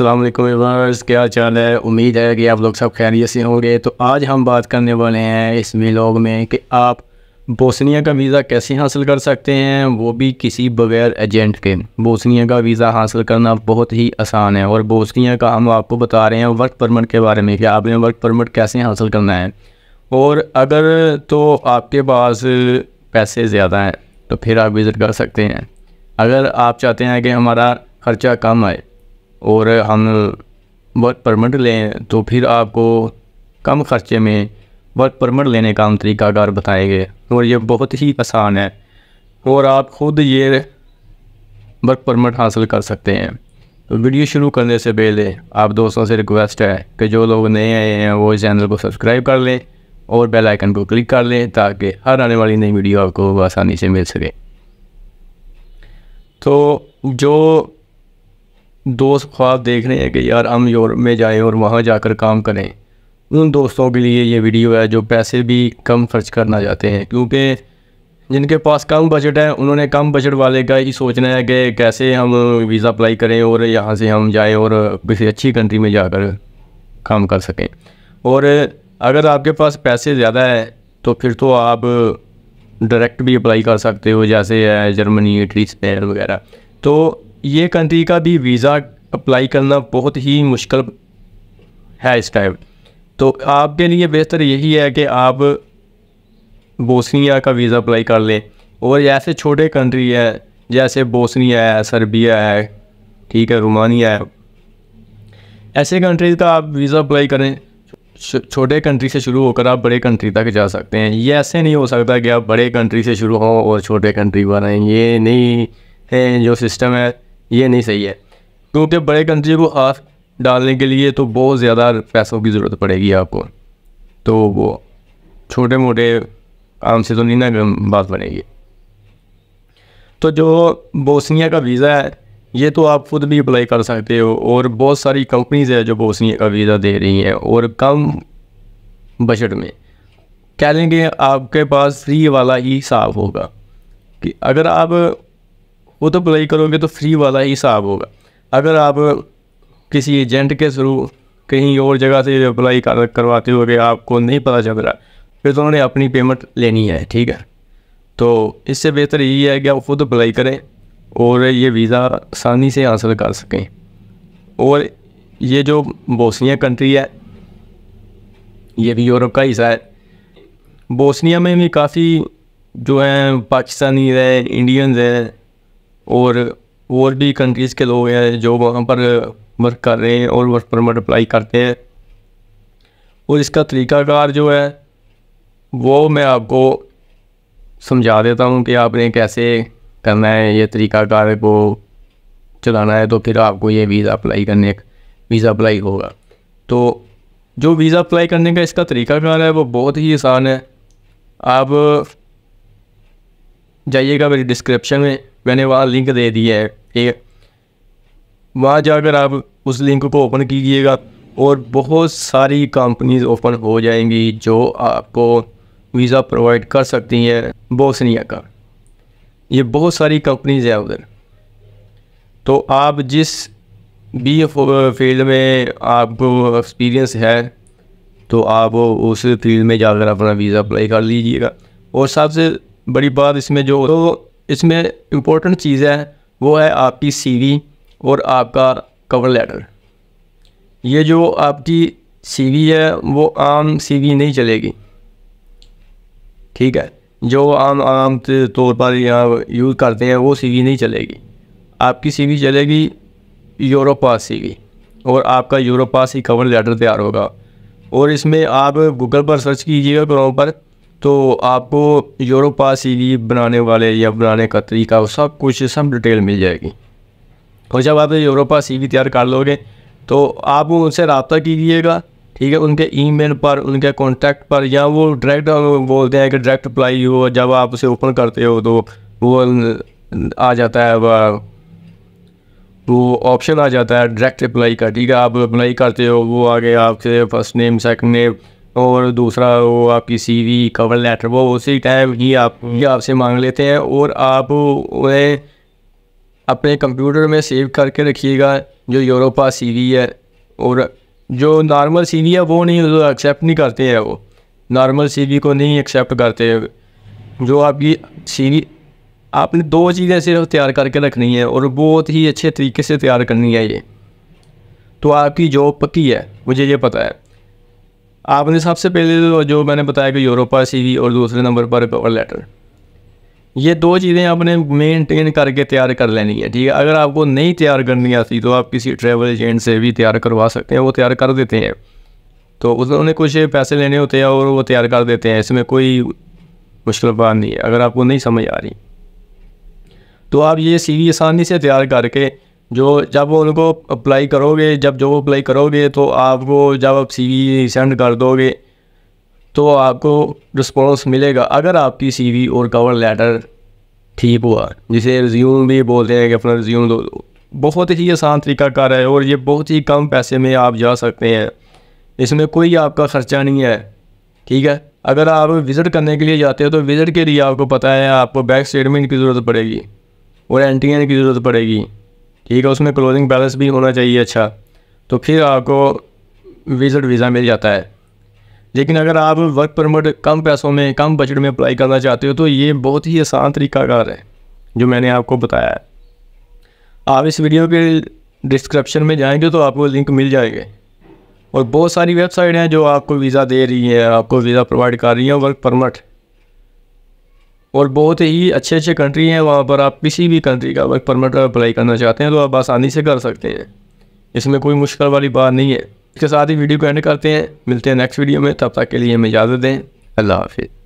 अल्लाम व्यवर्स क्या चाल है उम्मीद है कि आप लोग सब खैरियत से होंगे तो आज हम बात करने वाले हैं इस व्लॉग में कि आप बोसनिया का वीज़ा कैसे हासिल कर सकते हैं वो भी किसी बगैर एजेंट के बोसनिया का वीज़ा हासिल करना बहुत ही आसान है और बोसनिया का हम आपको बता रहे हैं वर्क परमिट के बारे में कि आपने वर्क परमिट कैसे हासिल करना है और अगर तो आपके पास पैसे ज़्यादा हैं तो फिर आप विज़िट कर सकते हैं अगर आप चाहते हैं कि हमारा ख़र्चा कम आए और हम वर्क परमिट लें तो फिर आपको कम खर्चे में वर्क परमिट लेने का हम तरीकाकार बताएंगे और ये बहुत ही आसान है और आप ख़ुद ये वर्क परमिट हासिल कर सकते हैं तो वीडियो शुरू करने से पहले आप दोस्तों से रिक्वेस्ट है कि जो लोग नए आए हैं वो इस चैनल को सब्सक्राइब कर लें और बेल आइकन को क्लिक कर लें ताकि हर आने वाली नई वीडियो आपको आसानी से मिल सके तो जो दोस्त ख्वाब देख रहे हैं कि यार हम यूरोप में जाएं और वहाँ जाकर काम करें उन दोस्तों के लिए ये वीडियो है जो पैसे भी कम खर्च करना चाहते हैं क्योंकि जिनके पास कम बजट है उन्होंने कम बजट वाले का ही सोचना है कि कैसे हम वीज़ा अप्लाई करें और यहाँ से हम जाएँ और किसी अच्छी कंट्री में जाकर काम कर सकें और अगर आपके पास पैसे ज़्यादा है तो फिर तो आप डायरेक्ट भी अप्लाई कर सकते हो जैसे है जर्मनी इटली स्पेन वगैरह तो ये कंट्री का भी वीज़ा अप्लाई करना बहुत ही मुश्किल है इस टाइम तो आपके लिए बेहतर यही है कि आप बोसनिया का वीज़ा अप्लाई कर लें और ऐसे छोटे कंट्री है जैसे बोसनिया है सर्बिया है ठीक है रोमानिया है ऐसे कंट्रीज़ का आप वीज़ा अप्लाई करें छोटे कंट्री से शुरू होकर आप बड़े कंट्री तक जा सकते हैं ये ऐसे नहीं हो सकता कि आप बड़े कंट्री से शुरू हों और छोटे कंट्री बनाएँ ये नहीं है जो सिस्टम है ये नहीं सही है क्योंकि बड़े कंट्री को आस डालने के लिए तो बहुत ज़्यादा पैसों की ज़रूरत पड़ेगी आपको तो वो छोटे मोटे आम से तो नहीं ना बात बनेगी तो जो बोसनिया का वीज़ा है ये तो आप खुद भी अप्लाई कर सकते हो और बहुत सारी कंपनीज़ है जो बोसनिया का वीज़ा दे रही हैं और कम बजट में कह लेंगे आपके पास फ्री वाला ही साफ होगा कि अगर आप वो तो अप्लाई करोगे तो फ्री वाला ही हिसाब होगा अगर आप किसी एजेंट के थ्रू कहीं और जगह से अप्लाई कर, करवाते हो कि आपको नहीं पता चल रहा फिर तो उन्होंने अपनी पेमेंट लेनी है ठीक है तो इससे बेहतर यही है कि आप खुद अप्लाई करें और ये वीज़ा आसानी से हासिल कर सकें और ये जो बोसनिया कंट्री है ये भी यूरोप का हिस्सा है बोसनिया में भी काफ़ी जो हैं पाकिस्तानी है इंडियंस हैं और और भी कंट्रीज़ के लोग हैं जो वहाँ पर वर्क कर रहे हैं और वर्क परमिट अप्लाई करते हैं और इसका तरीक़ाकार जो है वो मैं आपको समझा देता हूँ कि आपने कैसे करना है ये तरीक़ाकार को चलाना है तो फिर आपको ये वीज़ा अप्लाई करने वीज़ा अप्लाई होगा तो जो वीज़ा अप्लाई करने का इसका तरीक़ाकार है वो बहुत ही आसान है आप जाइएगा मेरी डिस्क्रिप्शन में मैंने वहाँ लिंक दे दिया है ठीक है वहाँ जाकर आप उस लिंक को ओपन कीजिएगा और बहुत सारी कंपनीज ओपन हो जाएंगी जो आपको वीज़ा प्रोवाइड कर सकती हैं बोसनिया का ये बहुत सारी कंपनीज है उधर तो आप जिस बी फील्ड में आपको एक्सपीरियंस है तो आप उस फील्ड में जाकर अपना वीज़ा अप्लाई कर लीजिएगा और सबसे बड़ी बात इसमें जो तो इसमें इम्पोर्टेंट चीज़ है वो है आपकी सीवी और आपका कवर लेटर ये जो आपकी सीवी है वो आम सीवी नहीं चलेगी ठीक है जो आम आम तौर पर यहाँ यूज़ करते हैं वो सीवी नहीं चलेगी आपकी सीवी चलेगी यूरोपास सीवी और आपका यूरोपास ही कवर लेटर तैयार होगा और इसमें आप गूगल पर सर्च कीजिएगा क्रोम पर तो आपको यूरोपा सीरीज बनाने वाले या बनाने का तरीका वो सब कुछ सब डिटेल मिल जाएगी और जब आप यूरोपा सीवी तैयार कर लोगे तो आप उनसे रबता कीजिएगा ठीक है उनके ईमेल पर उनके कॉन्टैक्ट पर या वो डायरेक्ट बोलते हैं कि डायरेक्ट अप्लाई हो जब आप उसे ओपन करते हो तो वो आ जाता है वो ऑप्शन आ जाता है डायरेक्ट अप्लाई का ठीक है आप अप्लाई करते हो वो आगे आपसे फर्स्ट नेम सेकंड नेम और दूसरा वो आपकी सीवी कवर लेटर वो उसी टाइम ही आप ही आपसे मांग लेते हैं और आप उन्हें अपने कंप्यूटर में सेव करके रखिएगा जो यूरोपा सीवी है और जो नॉर्मल सीवी है वो नहीं एक्सेप्ट नहीं करते हैं वो नॉर्मल सीवी को नहीं एक्सेप्ट करते हैं जो आपकी सीवी आपने दो चीज़ें सिर्फ तैयार करके रखनी है और बहुत ही अच्छे तरीके से तैयार करनी है ये तो आपकी जॉब पक्की है मुझे ये पता है आपने सबसे पहले जो मैंने बताया कि यूरोपा सीवी और दूसरे नंबर पर कवर लेटर ये दो चीज़ें आपने मेनटेन करके तैयार कर लेनी है ठीक है अगर आपको नहीं तैयार करनी आती तो आप किसी ट्रैवल एजेंट से भी तैयार करवा सकते हैं वो तैयार कर देते हैं तो उन्होंने कुछ पैसे लेने होते हैं और वो तैयार कर देते हैं इसमें कोई मुश्किल बात नहीं है अगर आपको नहीं समझ आ रही तो आप ये सी आसानी से तैयार करके जो जब उनको अप्लाई करोगे जब जो अप्लाई करोगे तो आपको जब आप सी सेंड कर दोगे तो आपको रिस्पॉन्स मिलेगा अगर आपकी सी और कवर लेटर ठीक हुआ जिसे रिज्यूम भी बोलते हैं कि अपना रिज्यूम दो बहुत ही आसान तरीका कार है और ये बहुत ही कम पैसे में आप जा सकते हैं इसमें कोई आपका ख़र्चा नहीं है ठीक है अगर आप विज़िट करने के लिए जाते हो तो विज़िट के लिए आपको पता है आपको बैक स्टेटमेंट की ज़रूरत पड़ेगी और एन की ज़रूरत पड़ेगी ठीक है उसमें क्लोजिंग बैलेंस भी होना चाहिए अच्छा तो फिर आपको विजिट वीज़ा मिल जाता है लेकिन अगर आप वर्क परमिट कम पैसों में कम बजट में अप्लाई करना चाहते हो तो ये बहुत ही आसान तरीकाकार है जो मैंने आपको बताया है आप इस वीडियो के डिस्क्रिप्शन में जाएंगे तो आपको लिंक मिल जाएंगे और बहुत सारी वेबसाइट हैं जो आपको वीज़ा दे रही है आपको वीज़ा प्रोवाइड कर रही है वर्क परमिट और बहुत ही अच्छे अच्छे कंट्री हैं वहाँ पर आप किसी भी कंट्री का वर्क परमिट अप्लाई करना चाहते हैं तो आप आसानी से कर सकते हैं इसमें कोई मुश्किल वाली बात नहीं है इसके साथ ही वीडियो को एंड करते हैं मिलते हैं नेक्स्ट वीडियो में तब तक के लिए हमें इजाज़त दें अल्लाह हाफिज़